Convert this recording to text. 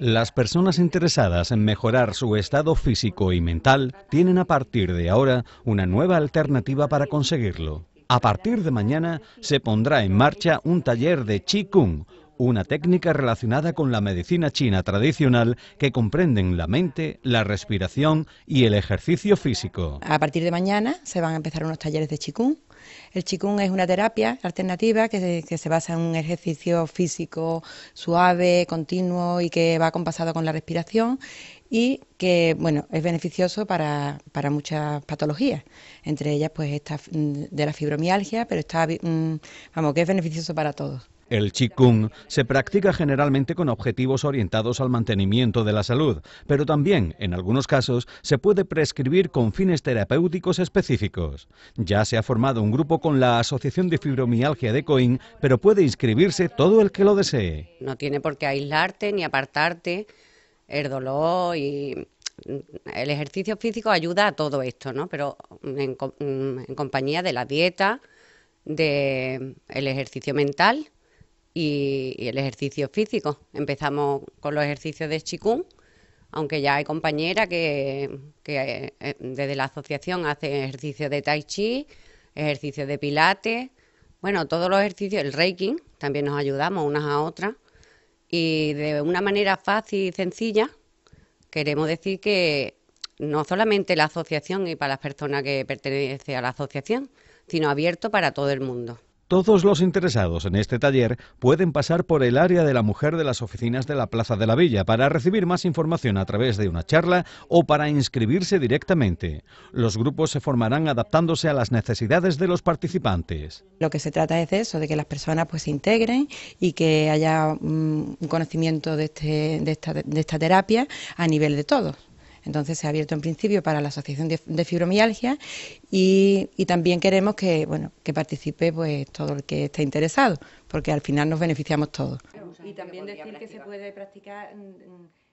Las personas interesadas en mejorar su estado físico y mental tienen a partir de ahora una nueva alternativa para conseguirlo. A partir de mañana se pondrá en marcha un taller de Qi Kung, una técnica relacionada con la medicina china tradicional que comprenden la mente, la respiración y el ejercicio físico. A partir de mañana se van a empezar unos talleres de Qigong. El Qigong es una terapia alternativa que se, basa en un ejercicio físico suave, continuo y que va compasado con la respiración y que bueno es beneficioso para, para, muchas patologías entre ellas pues esta mm, de la fibromialgia pero está mm, vamos que es beneficioso para todos el Qigong se practica generalmente con objetivos orientados al mantenimiento de la salud, pero también, en algunos casos, se puede prescribir con fines terapéuticos específicos. Ya se ha formado un grupo con la Asociación de Fibromialgia de Coín, pero puede inscribirse todo el que lo desee. No tiene por qué aislarte ni apartarte el dolor y mm, el ejercicio físico ayuda a todo esto, ¿no? Pero mm, mm, en, compañía de la dieta, ...de... ...el ejercicio mental y, el ejercicio físico. Empezamos con los ejercicios de Chikung, aunque ya hay compañera que, eh, eh, desde la asociación hace ejercicios de Tai Chi, ejercicios de Pilates, bueno, todos los ejercicios, el Reiki, también nos ayudamos unas a otras y de una manera fácil y sencilla queremos decir que no solamente la asociación y para las personas que pertenecen a la asociación, sino abierto para todo el mundo. Todos los interesados en este taller pueden pasar por el área de la mujer de las oficinas de la Plaza de la Villa para recibir más información a través de una charla o para inscribirse directamente. Los grupos se formarán adaptándose a las necesidades de los participantes. Lo que se trata es de eso, de que las personas pues, se integren y que haya mm, un conocimiento de, este, de esta terapia a nivel de todos. Entonces se ha abierto en principio para la Asociación de Fibromialgia y, también queremos que, bueno, que participe pues todo el que esté interesado, porque al final nos beneficiamos todos. Y también decir que se puede practicar mm, mm,